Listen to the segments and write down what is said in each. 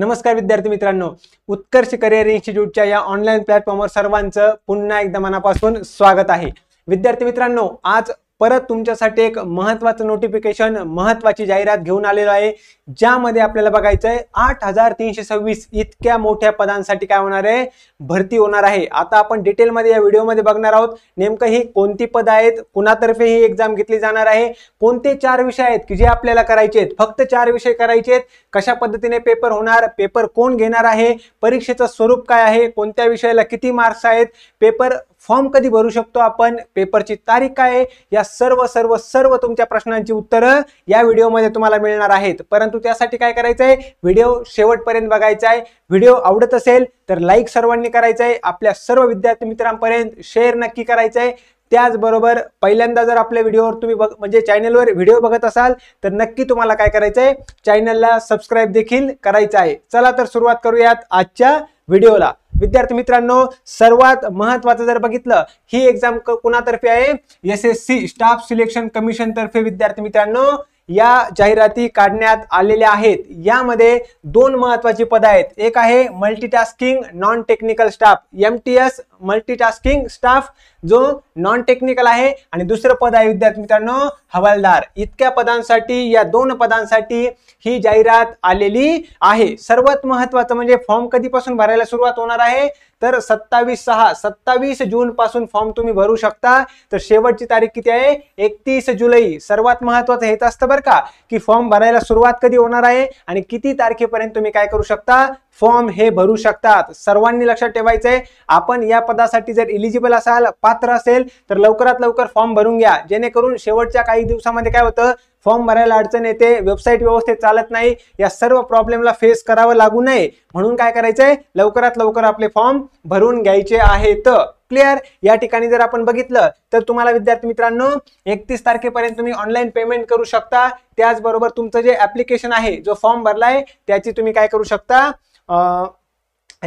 नमस्कार विद्यार्थी मित्रांनो उत्कर्ष करिअर इन्स्टिट्यूटच्या या ऑनलाईन प्लॅटफॉर्मवर सर्वांचं पुन्हा एकदा मनापासून स्वागत आहे विद्यार्थी मित्रांनो आज परत तुमच्यासाठी एक महत्त्वाचं नोटिफिकेशन महत्त्वाची जाहिरात घेऊन आलेलो आहे ज्यामध्ये आपल्याला बघायचं आहे आठ हजार तीनशे सव्वीस इतक्या मोठ्या पदांसाठी काय होणार आहे भरती होणार आहे आता आपण डिटेलमध्ये या व्हिडिओमध्ये बघणार आहोत नेमकं ही कोणती पद आहेत कुणातर्फे ही एक्झाम घेतली जाणार आहे कोणते चार विषय आहेत की जे आपल्याला करायचे आहेत फक्त चार विषय करायचे आहेत कशा पद्धतीने पेपर होणार पेपर कोण घेणार आहे परीक्षेचं स्वरूप काय आहे कोणत्या विषयाला किती मार्क्स आहेत पेपर फॉर्म कधी भरू शकतो आपण पेपरची तारीख काय आहे या सर्व सर्व सर्व तुमच्या प्रश्नांची उत्तरं या व्हिडिओमध्ये तुम्हाला मिळणार आहेत परंतु त्यासाठी काय करायचं आहे व्हिडिओ शेवटपर्यंत बघायचा आहे व्हिडिओ आवडत असेल तर लाईक सर्वांनी करायचं आहे आपल्या सर्व विद्यार्थी मित्रांपर्यंत शेअर नक्की करायचं आहे त्याचबरोबर पहिल्यांदा जर आपल्या व्हिडिओवर तुम्ही बघ म्हणजे चॅनलवर व्हिडिओ बघत असाल तर नक्की तुम्हाला काय करायचं आहे चॅनलला सबस्क्राईब देखील करायचं आहे चला तर सुरुवात करूयात आजच्या व्हिडिओला विद्यार्थी मित्रांनो सर्वात महत्वाचं जर बघितलं ही एक्झाम कुणातर्फे आहे S S C staff selection commission तर्फे विद्यार्थी मित्रांनो या जाहिराती काढण्यात आलेल्या आहेत यामध्ये दोन महत्वाची पदं आहेत एक आहे multitasking non technical staff M T S multitasking staff जो नॉन टेक्निकल आहे आणि दुसरं पद आहे विद्यार्थी मित्रांनो हवालदार इतक्या पदांसाठी या दोन पदांसाठी ही जाहिरात आलेली आहे सर्वात महत्वाचं म्हणजे फॉर्म कधीपासून भरायला सुरुवात होणार आहे तर सत्तावीस सहा सत्तावीस जून पासून फॉर्म तुम्ही भरू शकता तर शेवटची तारीख किती आहे एकतीस जुलै सर्वात महत्वाचं हेच असतं बरं का की फॉर्म भरायला सुरुवात कधी होणार आहे आणि किती तारखेपर्यंत तुम्ही काय करू शकता फॉर्म हे भरू शकतात सर्वांनी लक्षात ठेवायचंय आपण या पदासाठी जर इलिजिबल असाल पात्र असेल तर लवकरात लवकर फॉर्म भरून घ्या जेणेकरून शेवटच्या काही दिवसामध्ये काय होतं फॉर्म भरायला अडचण येते वेबसाईट व्यवस्थित चालत नाही या सर्व प्रॉब्लेमला फेस करावं लागू नये म्हणून काय करायचंय लवकरात लवकर आपले फॉर्म भरून घ्यायचे आहेत क्लिअर या ठिकाणी जर आपण बघितलं तर तुम्हाला विद्यार्थी मित्रांनो एकतीस तारखेपर्यंत तुम्ही ऑनलाईन पेमेंट करू शकता त्याचबरोबर तुमचं जे ऍप्लिकेशन आहे जो फॉर्म भरलाय त्याची तुम्ही काय करू शकता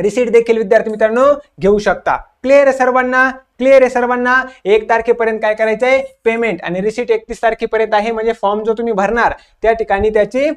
रिसीट देखील विद्यार्थी मित्रांनो घेऊ शकता क्लिअर आहे सर्वांना क्लिअर आहे सर्वांना एक तारखेपर्यंत काय करायचं आहे पेमेंट आणि रिसीट एकतीस तारखेपर्यंत आहे म्हणजे फॉर्म जो तुम्ही भरणार त्या ठिकाणी त्याची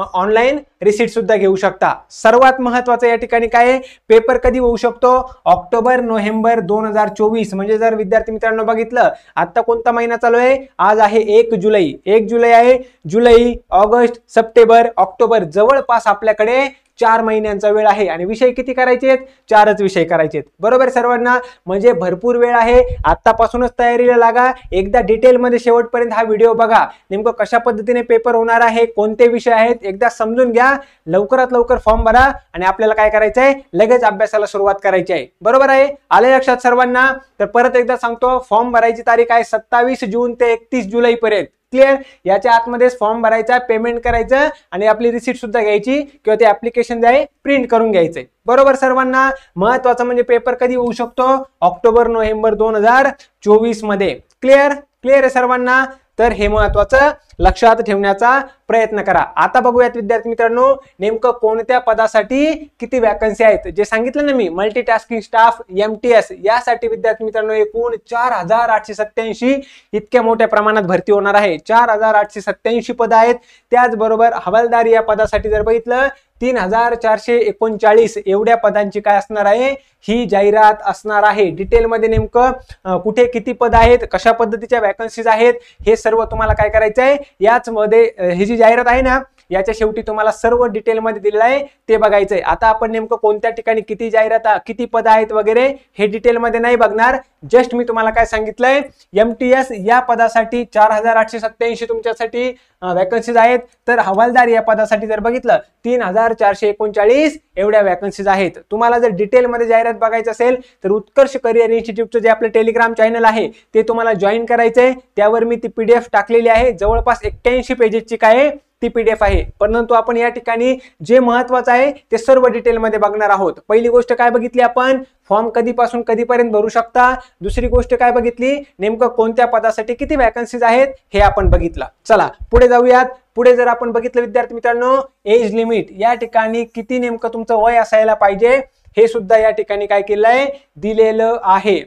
ऑनलाईन रिसीट सुद्धा घेऊ शकता सर्वात महत्त्वाचं या ठिकाणी काय आहे पेपर कधी होऊ शकतो ऑक्टोबर नोव्हेंबर दोन हजार चोवीस म्हणजे जर विद्यार्थी मित्रांनो बघितलं आता कोणता महिना चालू आहे आज आहे एक जुलै एक जुलै आहे जुलै ऑगस्ट सप्टेंबर ऑक्टोबर जवळपास आपल्याकडे चार महिन्यांचा वेळ आहे आणि विषय किती करायचे आहेत चारच विषय करायचे आहेत बरोबर सर्वांना म्हणजे भरपूर वेळ आहे आत्तापासूनच तयारीला लागा एकदा डिटेलमध्ये शेवटपर्यंत हा व्हिडिओ बघा नेमकं कशा पद्धतीने पेपर होणार आहे कोणते विषय आहेत एकदा समजून घ्या लवकरात लवकर फॉर्म भरा आणि आपल्याला काय करायचं आहे लगेच अभ्यासाला सुरुवात करायची आहे बरोबर आहे आले लक्षात सर्वांना तर परत एकदा सांगतो फॉर्म भरायची तारीख आहे सत्तावीस जून ते एकतीस जुलैपर्यंत क्लिअर याच्या आतमध्ये फॉर्म भरायचा पेमेंट करायचं आणि आपली रिसिप्ट सुद्धा घ्यायची किंवा ते ऍप्लिकेशन जे आहे प्रिंट करून घ्यायचंय बरोबर सर्वांना महत्वाचं म्हणजे पेपर कधी होऊ शकतो ऑक्टोबर नोव्हेंबर दोन हजार चोवीस मध्ये क्लिअर क्लिअर आहे सर्वांना तर हे महत्वाचं लक्षात ठेवण्याचा प्रयत्न करा आता बघूयात विद्यार्थी मित्रांनो नेमकं कोणत्या पदासाठी किती वॅकन्सी आहेत जे सांगितलं ना मी multitasking staff M T S यासाठी विद्यार्थी मित्रांनो एकूण चार हजार आठशे सत्याऐंशी इतक्या मोठ्या प्रमाणात भरती होणार आहे चार हजार आठशे सत्याऐंशी पदं आहेत त्याचबरोबर हवालदारी या पदासाठी जर बघितलं तीन हजार चारशे एकोणचाळीस एवढ्या पदांची काय असणार आहे ही जाहिरात असणार आहे डिटेलमध्ये नेमकं कुठे किती पद आहेत कशा पद्धतीच्या वॅकन्सीज आहेत हे सर्व तुम्हाला काय करायचं आहे याच मध्ये ही जी जाहिरात आहे ना याच्या शेवटी तुम्हाला सर्व डिटेलमध्ये दिलेलं आहे ते बघायचं आहे आता आपण नेमकं कोणत्या ठिकाणी किती जाहिरात किती पद आहेत वगैरे हे डिटेलमध्ये नाही बघणार जस्ट मी तुम्हाला काय सांगितलंय एम टी एस या पदासाठी चार हजार आठशे तुमच्यासाठी वॅकन्सीज आहेत तर हवालदार या पदासाठी जर बघितलं तीन हजार चारशे एकोणचाळीस एवढ्या वॅकन्सीज आहेत तुम्हाला जर डिटेलमध्ये जाहिरात बघायचं असेल तर उत्कर्ष करिअर इन्स्टिट्यूटचं जे आपलं टेलिग्राम चॅनल आहे ते तुम्हाला जॉईन करायचं आहे त्यावर मी ती पीडीएफ टाकलेली आहे जवळपास एक्क्याऐंशी पेजेसची काय ती पी डी एफ आहे परंतु आपण या ठिकाणी जे महत्वाचं आहे ते सर्व डिटेलमध्ये बघणार आहोत पहिली गोष्ट काय बघितली आपण फॉर्म कधीपासून कधीपर्यंत भरू शकता दुसरी गोष्ट काय बघितली नेमकं कोणत्या पदासाठी किती वॅकन्सीज आहेत हे आपण बघितलं चला पुढे जाऊयात पुढे जर आपण बघितलं विद्यार्थी मित्रांनो एज लिमिट या ठिकाणी किती नेमकं तुमचं वय असायला पाहिजे हे सुद्धा या ठिकाणी काय केलंय दिलेलं आहे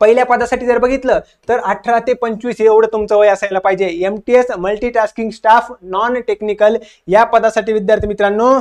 पहिल्या पदासाठी जर बघितलं तर अठरा ते पंचवीस एवढं तुमचं वय असायला पाहिजे M T S multitasking staff non technical या पदासाठी विद्यार्थी मित्रांनो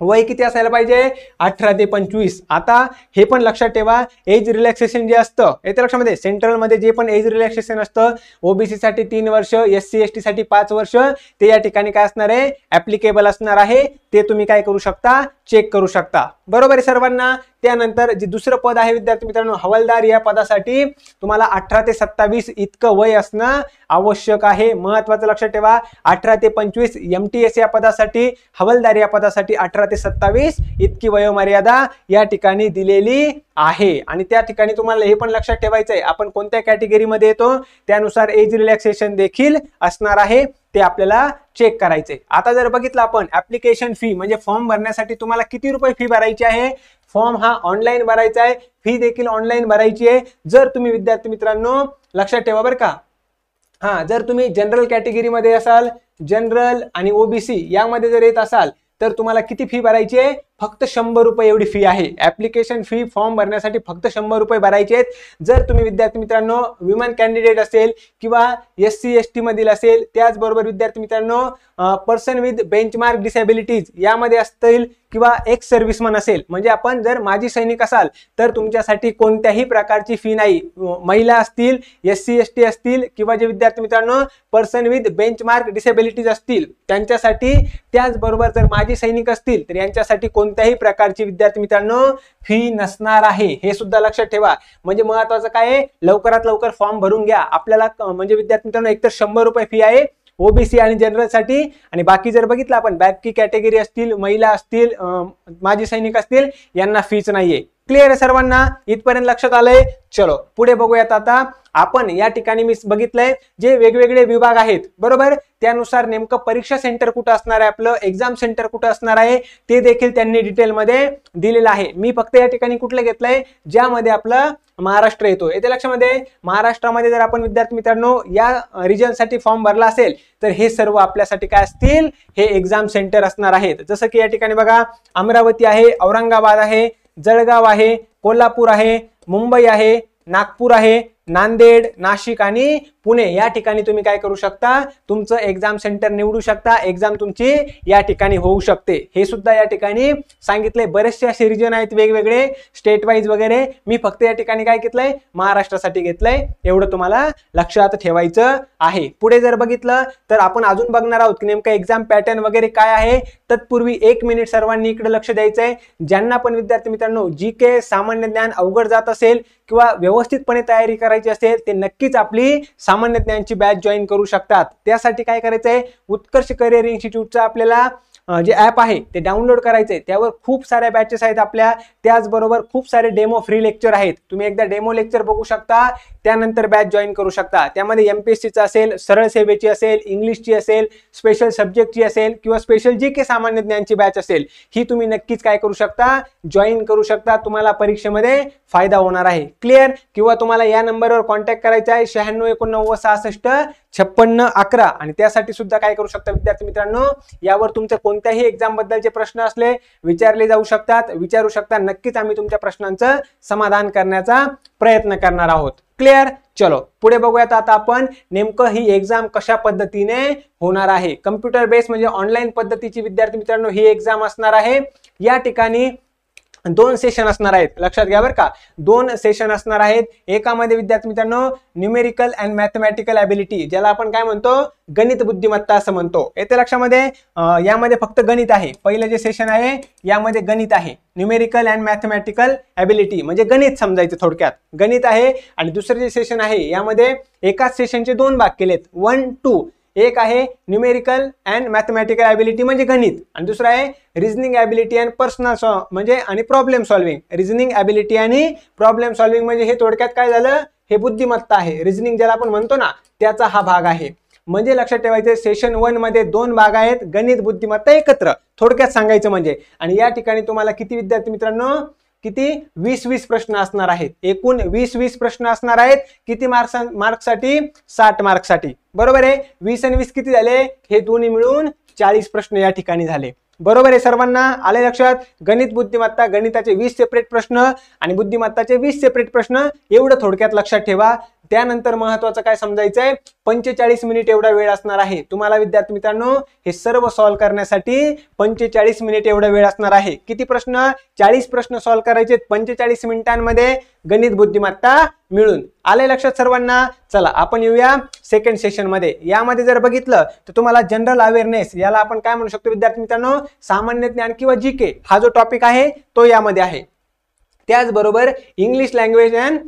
वय किती असायला पाहिजे अठरा ते पंचवीस आता हे पण लक्षात ठेवा एज रिलॅक्सेशन जे असतं येते लक्षामध्ये सेंट्रलमध्ये जे पण एज रिलॅक्सेशन असतं साठी तीन वर्ष एस सी एस टी साठी पाच वर्ष ते या ठिकाणी काय असणार आहे ऍप्लिकेबल असणार आहे ते तुम्ही काय करू शकता चेक करू शकता बरोबर आहे सर्वांना त्यानंतर जे दुसरं पद आहे विद्यार्थी मित्रांनो हवालदार या पदासाठी तुम्हाला अठरा ते सत्तावीस इतकं वय असणं आवश्यक आहे महत्वाचं लक्षात ठेवा अठरा ते पंचवीस एम टी एस या पदासाठी हवालदार या पदासाठी अठरा ते सत्तावीस इतकी वयोमर्यादा या ठिकाणी दिलेली आहे आणि त्या ठिकाणी तुम्हाला हे पण लक्षात ठेवायचं आहे आपण कोणत्या कॅटेगरीमध्ये येतो त्यानुसार एज रिलॅक्सेशन देखील असणार आहे ते आपल्याला चेक करायचे आता जर बघितलं आपण ऍप्लिकेशन फी म्हणजे फॉर्म भरण्यासाठी तुम्हाला किती रुपये फी भरायची आहे फॉर्म हा ऑनलाईन भरायचा आहे फी देखील ऑनलाईन भरायची आहे जर तुम्ही विद्यार्थी मित्रांनो लक्षात ठेवा बरं का हा जर तुम्ही जनरल कॅटेगरीमध्ये असाल जनरल आणि ओबीसी यामध्ये जर येत असाल तर तुम्हाला किती फी भरायची आहे फक्त शंभर रुपये एवढी फी आहे ॲप्लिकेशन फी फॉर्म भरण्यासाठी फक्त शंभर रुपये भरायचे आहेत जर तुम्ही विद्यार्थी मित्रांनो विमन कॅन्डिडेट असेल किंवा एस सी एस टीमधील असेल त्याचबरोबर विद्यार्थी मित्रांनो पर्सन विथ बेंचमार्क डिसेबिलिटीज यामध्ये असतील किंवा एक सर्व्हिसमन असेल म्हणजे आपण जर माजी सैनिक असाल तर तुमच्यासाठी कोणत्याही प्रकारची फी नाही महिला असतील एस सी एस टी असतील किंवा जे विद्यार्थी मित्रांनो पर्सन विथ बेंचमार्क डिसेबिलिटीज असतील त्यांच्यासाठी त्याचबरोबर जर माजी सैनिक असतील तर यांच्यासाठी कोण कोणत्याही प्रकारची विद्यार्थी मित्रांनो फी नसणार आहे हे सुद्धा लक्षात ठेवा म्हणजे महत्वाचं काय आहे लवकरात लवकर फॉर्म भरून घ्या आपल्याला म्हणजे विद्यार्थी मित्रांनो एकतर शंभर रुपये फी आहे ओबीसी आणि जनरलसाठी आणि बाकी जर बघितलं आपण बॅक की कॅटेगरी असतील महिला असतील माजी सैनिक असतील यांना फीच नाहीये क्लिअर आहे सर्वांना इथपर्यंत लक्षात आलंय चलो पुढे बघूयात आता आपण या ठिकाणी मी बघितलंय जे वेगवेगळे विभाग आहेत बरोबर त्यानुसार नेमकं परीक्षा सेंटर कुठं असणार आहे आपलं एक्झाम सेंटर कुठं असणार आहे ते देखील त्यांनी डिटेलमध्ये दिलेलं आहे मी फक्त या ठिकाणी कुठलं घेतलंय ज्यामध्ये आपलं महाराष्ट्र येतो येत्या लक्षामध्ये महाराष्ट्रामध्ये जर आपण विद्यार्थी मित्रांनो या रिजनसाठी फॉर्म भरला असेल तर हे सर्व आपल्यासाठी काय असतील हे एक्झाम सेंटर असणार आहेत जसं की या ठिकाणी बघा अमरावती आहे औरंगाबाद आहे जळगाव आहे कोल्हापूर आहे मुंबई आहे नागपूर आहे नांदेड नाशिक आणि पुणे या ठिकाणी तुम्ही काय करू शकता तुमचं एक्झाम सेंटर निवडू शकता एक्झाम तुमची या ठिकाणी होऊ शकते हे सुद्धा या ठिकाणी सांगितले बरेचसे असे रिजन आहेत वेगवेगळे स्टेट वाईज वगैरे मी फक्त या ठिकाणी काय घेतलंय महाराष्ट्रासाठी घेतलंय एवढं तुम्हाला लक्षात ठेवायचं आहे पुढे जर बघितलं तर आपण अजून बघणार आहोत की नेमकं एक्झाम पॅटर्न वगैरे काय आहे तत्पूर्वी एक मिनिट सर्वांनी इकडे लक्ष द्यायचं आहे ज्यांना पण विद्यार्थी मित्रांनो जी के सामान्य ज्ञान अवघड जात असेल किंवा व्यवस्थितपणे तयारी करा करायची असेल ते नक्कीच आपली सामान्य ज्ञानची बॅच जॉईन करू शकतात त्यासाठी काय करायचं आहे उत्कर्ष करिअर इन्स्टिट्यूटचा आपल्याला जे ॲप आहे ते डाउनलोड करायचे त्यावर खूप साऱ्या बॅचेस आहेत आपल्या त्याचबरोबर खूप सारे डेमो फ्री लेक्चर आहेत तुम्ही एकदा डेमो लेक्चर बघू शकता त्यानंतर बॅच जॉईन करू शकता त्यामध्ये एम पी एस सीचं असेल सरळ सेवेची असेल इंग्लिशची असेल स्पेशल सब्जेक्टची असेल किंवा स्पेशल जी के सामान्य ज्ञानची बॅच असेल ही तुम्ही नक्कीच काय करू शकता जॉईन करू शकता तुम्हाला परीक्षेमध्ये फायदा होणार आहे क्लिअर किंवा तुम्हाला या नंबरवर कॉन्टॅक्ट करायचा आहे शहाण्णव एकोणनव्वद सहासष्ट छप्पन्न अकरा आणि त्यासाठी सुद्धा काय करू शकता विद्यार्थी मित्रांनो यावर तुमचं कोणत्याही एक्झामबद्दलचे प्रश्न असले विचारले जाऊ शकतात विचारू शकता नक्कीच आम्ही तुमच्या प्रश्नांचं समाधान करण्याचा प्रयत्न करणार आहोत क्लिअर चलो पुढे बघूयात आता आपण नेमकं ही एक्झाम कशा पद्धतीने होणार आहे कम्प्युटर बेस्ड म्हणजे ऑनलाईन पद्धतीची विद्यार्थी मित्रांनो ही एक्झाम असणार आहे या ठिकाणी दोन सेशन असणार आहेत लक्षात घ्या बरं का दोन सेशन असणार आहेत एकामध्ये विद्यार्थी मित्रांनो न्यूमेरिकल अँड मॅथमॅटिकल ॲबिलिटी ज्याला आपण काय म्हणतो गणित बुद्धिमत्ता असं म्हणतो येते लक्षामध्ये यामध्ये फक्त गणित आहे पहिलं जे सेशन आहे यामध्ये गणित आहे न्यूमेरिकल अँड मॅथमॅटिकल ॲबिलिटी म्हणजे गणित समजायचं थोडक्यात गणित आहे आणि दुसरं जे सेशन आहे यामध्ये एकाच सेशनचे दोन भाग केलेत वन टू एक आहे न्यूमेरिकल अँड मॅथमॅटिकल ॲबिलिटी म्हणजे गणित आणि दुसरं आहे रिझनिंग ॲबिलिटी अँड पर्सनल सॉ म्हणजे आणि प्रॉब्लेम सॉल्विंग रिजनिंग ॲबिलिटी आणि प्रॉब्लेम सॉल्विंग म्हणजे हे थोडक्यात काय झालं हे बुद्धिमत्ता आहे रिझनिंग ज्याला आपण म्हणतो ना त्याचा हा भाग आहे म्हणजे लक्षात ठेवायचे सेशन वन मध्ये दोन भाग आहेत गणित बुद्धिमत्ता एकत्र थोडक्यात सांगायचं म्हणजे आणि या ठिकाणी तुम्हाला किती विद्यार्थी मित्रांनो किती वीस वीस प्रश्न असणार आहेत एकूण वीस वीस प्रश्न असणार आहेत किती मार्क्स मार्क्ससाठी साठ मार्क्ससाठी बरोबर आहे वीस आणि वीस किती झाले हे दोन्ही मिळून चाळीस प्रश्न या ठिकाणी झाले बरोबर आहे सर्वांना आले लक्षात गणित बुद्धिमत्ता गणिताचे वीस सेपरेट प्रश्न आणि बुद्धिमत्ताचे वीस सेपरेट प्रश्न एवढं थोडक्यात लक्षात ठेवा त्यानंतर महत्वाचं काय समजायचं आहे पंचेचाळीस मिनिट एवढा वेळ असणार आहे तुम्हाला विद्यार्थी मित्रांनो हे सर्व सॉल्व्ह करण्यासाठी पंचेचाळीस मिनिट एवढा वेळ असणार आहे किती प्रश्न चाळीस प्रश्न सॉल्व्ह करायचे पंचेचाळीस मिनिटांमध्ये गणित बुद्धिमत्ता मिळून आले लक्षात सर्वांना चला आपण येऊया सेकंड सेशन मध्ये यामध्ये जर बघितलं तर तुम्हाला जनरल अवेअरनेस याला आपण काय म्हणू शकतो विद्यार्थी मित्रांनो सामान्य ज्ञान किंवा जी के हा जो टॉपिक आहे तो यामध्ये आहे त्याचबरोबर इंग्लिश लँग्वेज अँड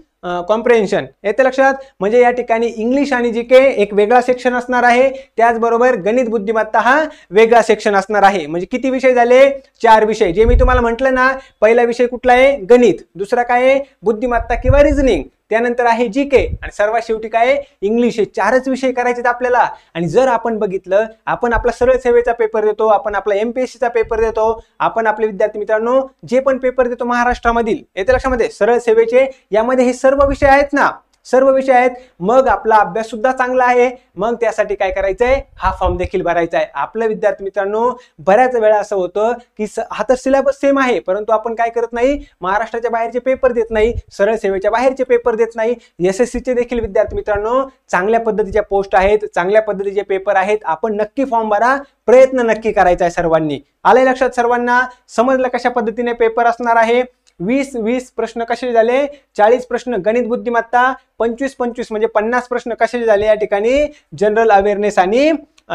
कॉम्प्रिहेन्शन येते लक्षात म्हणजे या ठिकाणी इंग्लिश आणि जी के एक वेगळा सेक्शन असणार आहे त्याचबरोबर गणित बुद्धिमत्ता हा वेगळा सेक्शन असणार आहे म्हणजे किती विषय झाले चार विषय जे मी तुम्हाला म्हटलं ना पहिला विषय कुठला आहे गणित दुसरा काय आहे बुद्धिमत्ता किंवा रिझनिंग त्यानंतर आहे जी के आणि सर्वात शेवटी काय इंग्लिश हे चारच विषय करायचे आपल्याला आणि जर आपण बघितलं आपण आपला सरळ सेवेचा पेपर देतो आपण आपला एम पी एस पेपर देतो आपण आपले विद्यार्थी मित्रांनो जे पण पेपर देतो महाराष्ट्रामधील येते लक्षामध्ये सरळ सेवेचे यामध्ये हे सर्व विषय आहेत ना सर्व विषय आहेत मग आपला अभ्यास सुद्धा चांगला आहे मग त्यासाठी काय करायचं आहे हा फॉर्म देखील भरायचा आहे आपलं विद्यार्थी मित्रांनो बऱ्याच वेळा असं होतं की हा तर सिलेबस सेम आहे परंतु आपण काय करत नाही महाराष्ट्राच्या बाहेरचे पेपर देत नाही सरळ सेवेच्या बाहेरचे पेपर देत नाही एस एस सीचे देखील विद्यार्थी मित्रांनो चांगल्या पद्धतीच्या पोस्ट आहेत चांगल्या पद्धतीचे पेपर आहेत आपण नक्की फॉर्म भरा प्रयत्न नक्की करायचा आहे सर्वांनी आलंय लक्षात सर्वांना समजलं कशा पद्धतीने पेपर असणार आहे वीस वीस प्रश्न कसे झाले चाळीस प्रश्न गणित बुद्धिमत्ता पंचवीस पंचवीस म्हणजे पन्नास प्रश्न कसे झाले या ठिकाणी जनरल अवेअरनेस आणि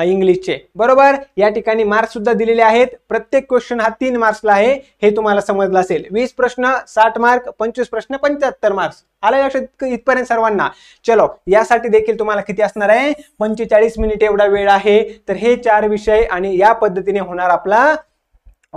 इंग्लिशचे बरोबर या ठिकाणी मार्क्स सुद्धा दिलेले आहेत प्रत्येक क्वेश्चन हा तीन मार्क्सला आहे हे तुम्हाला समजलं असेल वीस प्रश्न साठ मार्क पंचवीस प्रश्न पंच्याहत्तर मार्क्स आला लक्षात इथपर्यंत सर्वांना चलो यासाठी देखील तुम्हाला किती असणार आहे पंचेचाळीस मिनिट एवढा वेळ आहे तर हे चार विषय आणि या पद्धतीने होणार आपला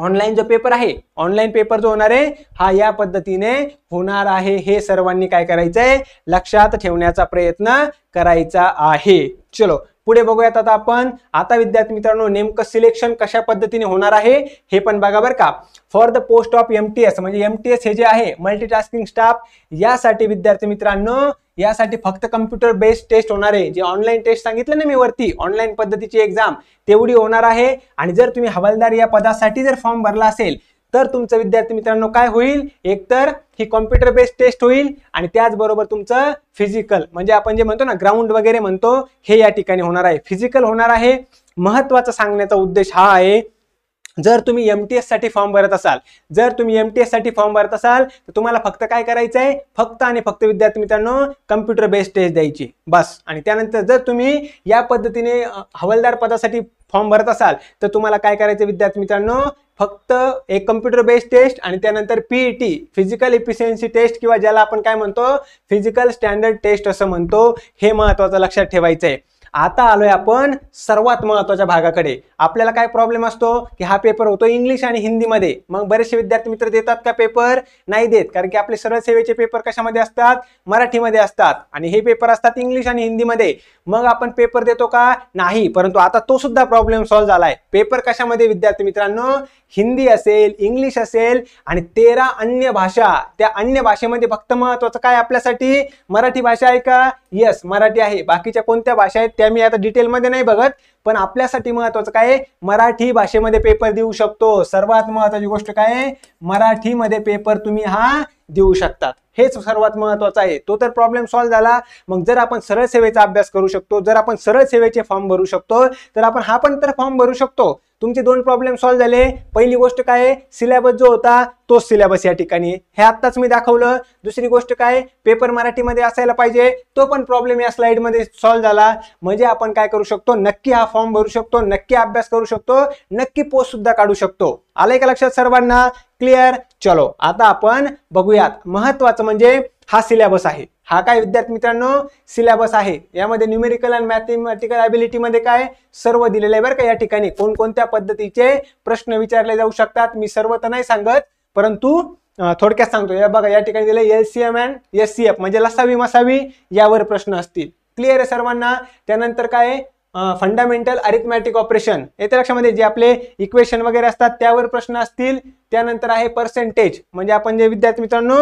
ऑनलाईन जो पेपर आहे ऑनलाईन पेपर जो होणार आहे हा या पद्धतीने होणार आहे हे सर्वांनी काय करायचंय लक्षात ठेवण्याचा प्रयत्न करायचा आहे चलो पुढे बघूयात आता आपण आता विद्यार्थी मित्रांनो नेमकं सिलेक्शन कशा पद्धतीने होणार आहे हे पण बघा बरं का for the post of S म्हणजे एस हे जे आहे मल्टीटास्किंग स्टाफ यासाठी विद्यार्थी मित्रांनो यासाठी फक्त कम्प्युटर बेस्ड टेस्ट होणार आहे जे ऑनलाईन टेस्ट सांगितलं ना मी वरती ऑनलाईन पद्धतीची एक्झाम तेवढी होणार आहे आणि जर तुम्ही हवालदार या पदासाठी जर फॉर्म भरला असेल तर तुमचं विद्यार्थी मित्रांनो काय होईल एकतर ही कॉम्प्युटर बेस्ड टेस्ट होईल आणि त्याचबरोबर तुमचं फिजिकल म्हणजे आपण जे म्हणतो ना ग्राउंड वगैरे म्हणतो हे या ठिकाणी होणार आहे फिजिकल होणार आहे महत्त्वाचा सांगण्याचा उद्देश हा आहे जर तुम्ही एम टी एससाठी फॉर्म भरत असाल जर तुम्ही एम टी एससाठी फॉर्म भरत असाल तर तुम्हाला फक्त काय करायचं आहे फक्त आणि फक्त विद्यार्थी मित्रांनो कम्प्युटर बेस्ड टेस्ट द्यायची बस आणि त्यानंतर जर तुम्ही या पद्धतीने हवालदार पदासाठी फॉर्म भरत असाल तर तुम्हाला काय करायचं विद्यार्थी मित्रांनो फक्त एक कम्प्युटर बेस्ड टेस्ट आणि त्यानंतर पीईटी फिजिकल इफिशियन्सी टेस्ट किंवा ज्याला आपण काय म्हणतो फिजिकल स्टँडर्ड टेस्ट असं म्हणतो हे महत्त्वाचं लक्षात ठेवायचं आहे आता आलोय आपण सर्वात महत्वाच्या भागाकडे आपल्याला काय प्रॉब्लेम असतो की हा पेपर होतो इंग्लिश आणि हिंदीमध्ये मग बरेचसे विद्यार्थी मित्र देतात का पेपर नाही देत कारण की आपले सरळ सेवेचे पेपर कशामध्ये असतात मराठीमध्ये असतात आणि हे पेपर असतात इंग्लिश आणि हिंदीमध्ये मग आपण पेपर देतो का नाही परंतु आता तो सुद्धा प्रॉब्लेम सॉल्व्ह झालाय पेपर कशामध्ये विद्यार्थी मित्रांनो हिंदी असेल इंग्लिश असेल आणि तेरा अन्य भाषा त्या अन्य भाषेमध्ये फक्त महत्वाचं काय आपल्यासाठी मराठी भाषा आहे का येस मराठी आहे बाकीच्या कोणत्या भाषा आहेत त्या मी आता डिटेलमध्ये नाही बघत पण आपल्यासाठी महत्वाचं काय मराठी भाषेमध्ये पेपर देऊ शकतो सर्वात महत्वाची गोष्ट काय मराठीमध्ये पेपर तुम्ही हा देऊ शकतात हेच सर्वात महत्वाचं आहे तो तर प्रॉब्लेम सॉल्व्ह झाला मग जर आपण सरळ सेवेचा अभ्यास करू शकतो जर आपण सरळ सेवेचे फॉर्म भरू शकतो तर आपण हा पण तर फॉर्म भरू शकतो तुमचे दोन प्रॉब्लेम सॉल्व्ह झाले पहिली गोष्ट काय सिलेबस जो होता तो सिलेबस या ठिकाणी हे आत्ताच मी दाखवलं दुसरी गोष्ट काय पेपर मराठीमध्ये असायला पाहिजे तो पण प्रॉब्लेम या स्लाईडमध्ये सॉल्व्ह झाला म्हणजे आपण काय करू शकतो नक्की हा फॉर्म भरू शकतो नक्की अभ्यास करू शकतो नक्की पोस्ट सुद्धा काढू शकतो आलंय का लक्षात सर्वांना क्लिअर चलो आता आपण बघूयात महत्वाचं म्हणजे हा सिलेबस आहे हा काय विद्यार्थी मित्रांनो सिलेबस आहे यामध्ये न्यूमेरिकल अँड मॅथमॅटिकल ॲबिलिटीमध्ये काय सर्व दिलेलं आहे बरं का या ठिकाणी कोणकोणत्या पद्धतीचे प्रश्न विचारले जाऊ शकतात मी सर्व तर नाही सांगत परंतु थोडक्यात सांगतो या बघा या ठिकाणी दिले L C M and S C F म्हणजे लसावी मसावी यावर प्रश्न असतील क्लिअर आहे सर्वांना त्यानंतर काय फंडामेंटल अरिथमॅटिक ऑपरेशन येते लक्षामध्ये जे आपले इक्वेशन वगैरे असतात त्यावर प्रश्न असतील त्यानंतर आहे पर्सेंटेज म्हणजे आपण जे विद्यार्थी मित्रांनो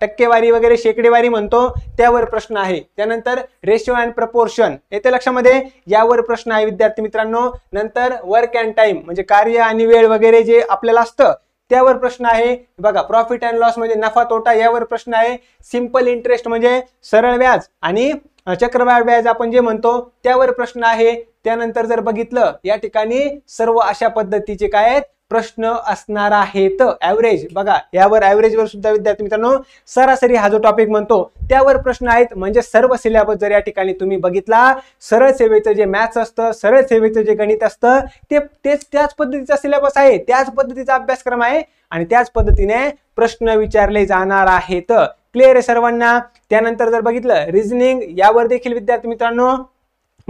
टक्केवारी वगैरे शेकडेवारी म्हणतो त्यावर प्रश्न आहे त्यानंतर रेशिओ अँड प्रपोर्शन येते लक्षामध्ये यावर प्रश्न आहे विद्यार्थी मित्रांनो नंतर वर्क अँड टाईम म्हणजे कार्य आणि वेळ वगैरे जे आपल्याला असतं त्यावर प्रश्न आहे बघा प्रॉफिट अँड लॉस म्हणजे नफा तोटा यावर प्रश्न आहे सिंपल इंटरेस्ट म्हणजे सरळ व्याज आणि चक्रवाढ व्याज आपण जे म्हणतो त्यावर प्रश्न आहे त्यानंतर जर बघितलं या ठिकाणी सर्व अशा पद्धतीचे काय आहेत प्रश्न असणार आहेत ऍव्हरेज बघा यावर ऍव्हरेजवर सुद्धा विद्यार्थी मित्रांनो सरासरी हा जो टॉपिक म्हणतो त्यावर प्रश्न आहेत म्हणजे सर्व सिलेबस जर या ठिकाणी तुम्ही बघितला सरळ सेवेचं जे मॅथ्स असतं सरळ सेवेचं जे गणित असतं ते तेच त्याच पद्धतीचा सिलेबस आहे त्याच पद्धतीचा अभ्यासक्रम आहे आणि त्याच पद्धतीने प्रश्न विचारले जाणार आहेत क्लिअर आहे सर्वांना त्यानंतर जर बघितलं रिझनिंग यावर देखील विद्यार्थी मित्रांनो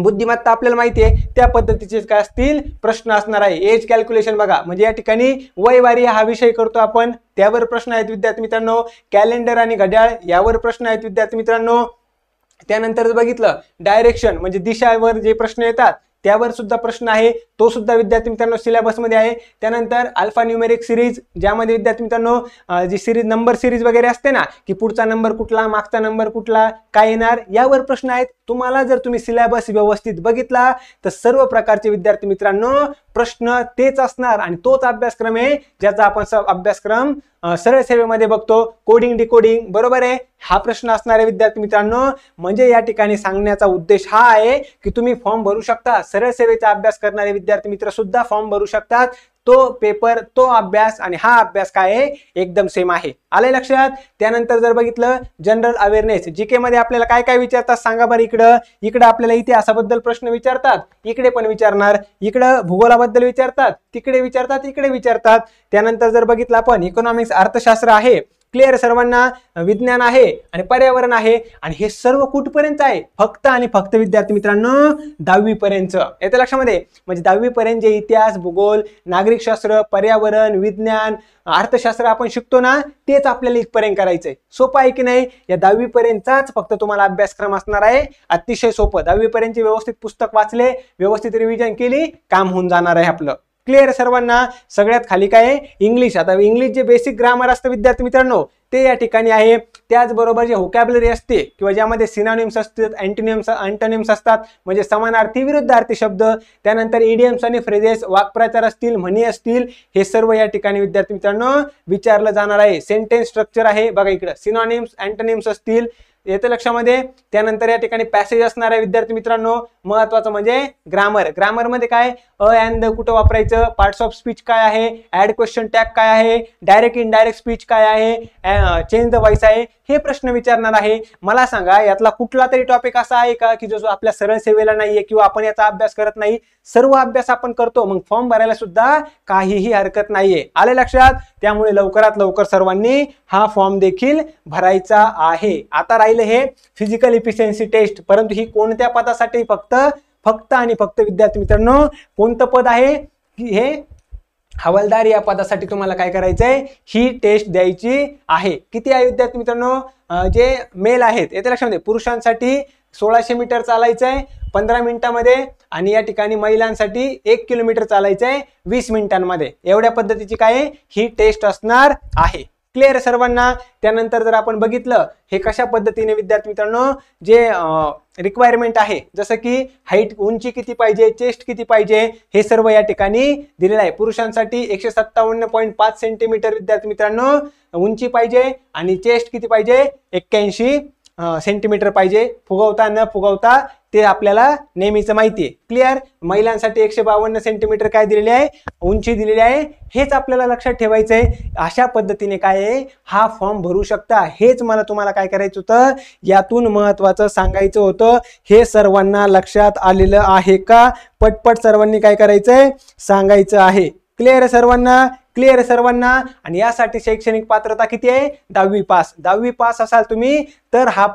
बुद्धिमत्ता आपल्याला माहिती आहे त्या पद्धतीचे काय असतील प्रश्न असणार आहे एज कॅल्क्युलेशन बघा म्हणजे या ठिकाणी वयवारी हा विषय करतो आपण त्यावर प्रश्न आहेत विद्यार्थी मित्रांनो कॅलेंडर आणि घड्याळ यावर प्रश्न आहेत विद्यार्थी मित्रांनो त्यानंतर बघितलं डायरेक्शन म्हणजे दिशावर जे प्रश्न येतात त्यावर सुद्धा प्रश्न आहे तो सुद्धा विद्यार्थी मित्रांनो सिलेबसमध्ये आहे त्यानंतर अल्फा न्युमेरिक सिरीज ज्यामध्ये विद्यार्थी मित्रांनो जी सिरीज नंबर सिरीज वगैरे असते ना की पुढचा नंबर कुठला मागचा नंबर कुठला काय येणार यावर प्रश्न आहेत तुम्हाला जर तुम्ही सिलेबस व्यवस्थित बघितला तर सर्व प्रकारचे विद्यार्थी मित्रांनो प्रश्न तेच असणार आणि तोच अभ्यासक्रम आहे ज्याचा आपण अभ्यासक्रम सरळ सेवेमध्ये बघतो कोडिंग डिकोडिंग बरोबर आहे हा प्रश्न आहे विद्यार्थी मित्रांनो म्हणजे या ठिकाणी सांगण्याचा उद्देश हा आहे की तुम्ही फॉर्म भरू शकता सरळ सेवेचा अभ्यास करणारे विद्यार्थी मित्र सुद्धा फॉर्म भरू शकतात तो पेपर तो अभ्यास आणि हा अभ्यास काय आहे एकदम सेम आहे आले लक्षात त्यानंतर जर बघितलं जनरल अवेअरनेस जीके मध्ये आपल्याला काय काय विचारतात सांगा बरं इकडं इकडं आपल्याला इतिहासाबद्दल प्रश्न विचारतात इकडे पण विचारणार इकडं भूगोलाबद्दल विचारतात तिकडे विचारतात इकडे विचारतात त्यानंतर जर बघितलं आपण इकॉनॉमिक्स अर्थशास्त्र आहे क्लिअर सर्वांना विज्ञान आहे आणि पर्यावरण आहे आणि हे सर्व कुठपर्यंत आहे फक्त आणि फक्त विद्यार्थी मित्रांनो दहावीपर्यंत येते लक्षामध्ये म्हणजे दहावीपर्यंत जे इतिहास भूगोल नागरिकशास्त्र पर्यावरण विज्ञान अर्थशास्त्र आपण शिकतो ना तेच आपल्याला इथपर्यंत करायचंय सोपं आहे की नाही या दहावीपर्यंतचाच फक्त तुम्हाला अभ्यासक्रम असणार आहे अतिशय सोपं दहावीपर्यंतचे व्यवस्थित पुस्तक वाचले व्यवस्थित रिव्हिजन केली काम होऊन जाणार आहे आपलं क्लिअर सर्वांना सगळ्यात खाली काय आहे इंग्लिश आता इंग्लिश जे बेसिक ग्रामर असतं विद्यार्थी मित्रांनो ते या ठिकाणी आहे त्याचबरोबर जे होकॅबलरी असते किंवा ज्यामध्ये सिनानिम्स असतात अँटिनिम्स अँटोनियम्स असतात म्हणजे समानार्थी विरुद्धार्थी शब्द त्यानंतर इडियम्स आणि फ्रेजेस वाक्प्रचार असतील म्हणी असतील हे सर्व या ठिकाणी विद्यार्थी मित्रांनो विचारलं जाणार आहे सेंटेन्स स्ट्रक्चर आहे बघा इकडं सिनॉनिम्स अँटोनिम्स असतील येतं लक्षामध्ये त्यानंतर या ठिकाणी पॅसेज असणार आहे विद्यार्थी मित्रांनो महत्वाचं म्हणजे ग्रामर ग्रामरमध्ये काय अ अँड कुठं वापरायचं पार्ट्स ऑफ स्पीच काय आहे ॲड क्वेश्चन टॅग काय आहे डायरेक्ट इनडायरेक्ट स्पीच काय आहे चेंज द व्हॉइस आहे हे प्रश्न विचारणार आहे मला सांगा यातला कुठला तरी टॉपिक असा आहे का की जो आपल्या सरळ सेवेला नाहीये किंवा आपण याचा अभ्यास करत नाही सर्व अभ्यास आपण करतो मग फॉर्म भरायला सुद्धा काहीही हरकत नाहीये आले लक्षात त्यामुळे लवकरात लवकर सर्वांनी हा फॉर्म देखील भरायचा आहे आता राहिलं हे फिजिकल इफिशियन्सी टेस्ट परंतु ही कोणत्या पदासाठी फक्त फक्त आणि फक्त विद्यार्थी मित्रांनो कोणतं पद आहे की हे हवालदार या पदासाठी तुम्हाला काय करायचंय ही टेस्ट द्यायची आहे किती आहे विद्यार्थी मित्रांनो जे मेल आहेत लक्षात लक्षामध्ये पुरुषांसाठी सोळाशे मीटर चालायचंय पंधरा मिनिटामध्ये आणि या ठिकाणी महिलांसाठी एक किलोमीटर चालायचं आहे वीस मिनिटांमध्ये एवढ्या पद्धतीची काय ही टेस्ट असणार आहे क्लिअर सर्वांना त्यानंतर जर आपण बघितलं हे कशा पद्धतीने विद्यार्थी मित्रांनो जे रिक्वायरमेंट आहे जसं की हाईट उंची किती पाहिजे चेस्ट किती पाहिजे हे सर्व या ठिकाणी दिलेलं आहे पुरुषांसाठी एकशे सत्तावन्न पॉईंट पाच सेंटीमीटर विद्यार्थी मित्रांनो उंची पाहिजे आणि चेस्ट किती पाहिजे एक्क्याऐंशी सेंटीमीटर पाहिजे फुगवता न फुगवता ते आपल्याला नेहमीचं माहिती आहे क्लिअर महिलांसाठी एकशे बावन्न सेंटीमीटर काय दिलेली आहे उंची दिलेली आहे हेच आपल्याला लक्षात ठेवायचं आहे अशा पद्धतीने काय आहे हा फॉर्म भरू शकता हेच मला तुम्हाला काय करायचं होतं यातून महत्त्वाचं सांगायचं होतं हे सर्वांना लक्षात आलेलं आहे का पटपट सर्वांनी काय करायचं आहे सांगायचं आहे क्लिअर आहे सर्वांना क्लिअर आहे सर्वांना आणि यासाठी शैक्षणिक पात्रता किती आहे दहावी पास दहावी पास असाल तुम्ही तर हा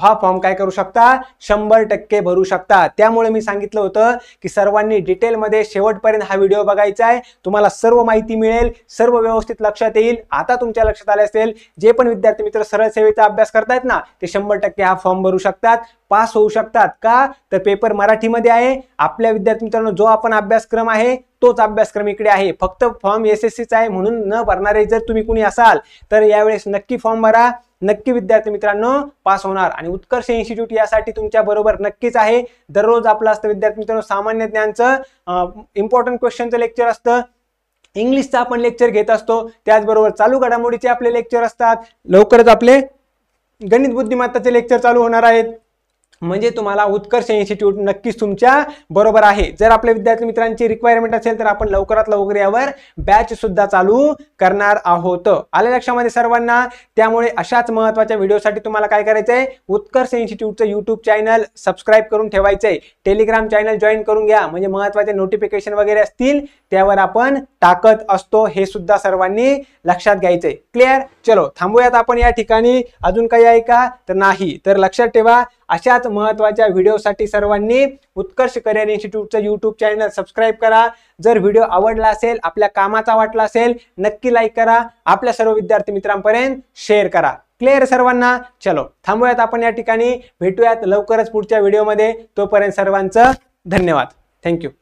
हा फॉर्म काय करू शकता शंभर टक्के भरू शकता त्यामुळे मी सांगितलं होतं की सर्वांनी डिटेलमध्ये शेवटपर्यंत हा व्हिडिओ बघायचा आहे तुम्हाला सर्व माहिती मिळेल सर्व व्यवस्थित लक्षात येईल आता तुमच्या लक्षात आले असेल जे पण विद्यार्थी मित्र सरळ सेवेचा अभ्यास करतायत ना ते शंभर टक्के हा फॉर्म भरू शकतात पास होऊ शकतात का तर पेपर मराठीमध्ये आहे आपल्या विद्यार्थी मित्रांनो जो आपण अभ्यासक्रम आहे तोच अभ्यासक्रम इकडे आहे फक्त फॉर्म एस एस सीचा आहे म्हणून न भरणारे जर तुम्ही कुणी असाल तर यावेळेस नक्की फॉर्म भरा नक्की विद्यार्थी मित्रांनो पास होणार आणि उत्कर्ष इन्स्टिट्यूट यासाठी तुमच्या बरोबर नक्कीच आहे दररोज आपलं असतं विद्यार्थी मित्रांनो सामान्य ज्ञानचं इम्पॉर्टंट क्वेश्चनचं लेक्चर असतं इंग्लिशचं आपण लेक्चर घेत असतो त्याचबरोबर चालू घडामोडीचे आपले लेक्चर असतात लवकरच आपले गणित बुद्धिमत्ताचे लेक्चर चालू होणार आहेत म्हणजे तुम्हाला उत्कर्ष इन्स्टिट्यूट नक्कीच तुमच्या बरोबर आहे जर आपल्या विद्यार्थी मित्रांची रिक्वायरमेंट असेल तर आपण लवकरात लवकर यावर बॅच सुद्धा चालू करणार आहोत आले लक्षामध्ये सर्वांना त्यामुळे अशाच महत्त्वाच्या व्हिडिओसाठी तुम्हाला काय करायचंय आहे उत्कर्ष इन्स्टिट्यूटचं यूट्यूब चॅनल सबस्क्राईब करून ठेवायचंय आहे टेलिग्राम चॅनल जॉईन करून घ्या म्हणजे महत्त्वाचे नोटिफिकेशन वगैरे असतील त्यावर आपण टाकत असतो हे सुद्धा सर्वांनी लक्षात घ्यायचंय क्लिअर चलो थांबूयात आपण या ठिकाणी अजून काही आहे का तर नाही तर लक्षात ठेवा अशाच महत्त्वाच्या व्हिडिओसाठी सर्वांनी उत्कर्ष करिअर इन्स्टिट्यूटचं यूट्यूब चॅनल सबस्क्राईब करा जर व्हिडिओ आवडला असेल आपल्या कामाचा वाटला असेल नक्की लाईक करा आपल्या सर्व विद्यार्थी मित्रांपर्यंत शेअर करा क्लिअर सर्वांना चलो थांबूयात आपण या ठिकाणी भेटूयात लवकरच पुढच्या व्हिडिओमध्ये तोपर्यंत सर्वांचं धन्यवाद थँक्यू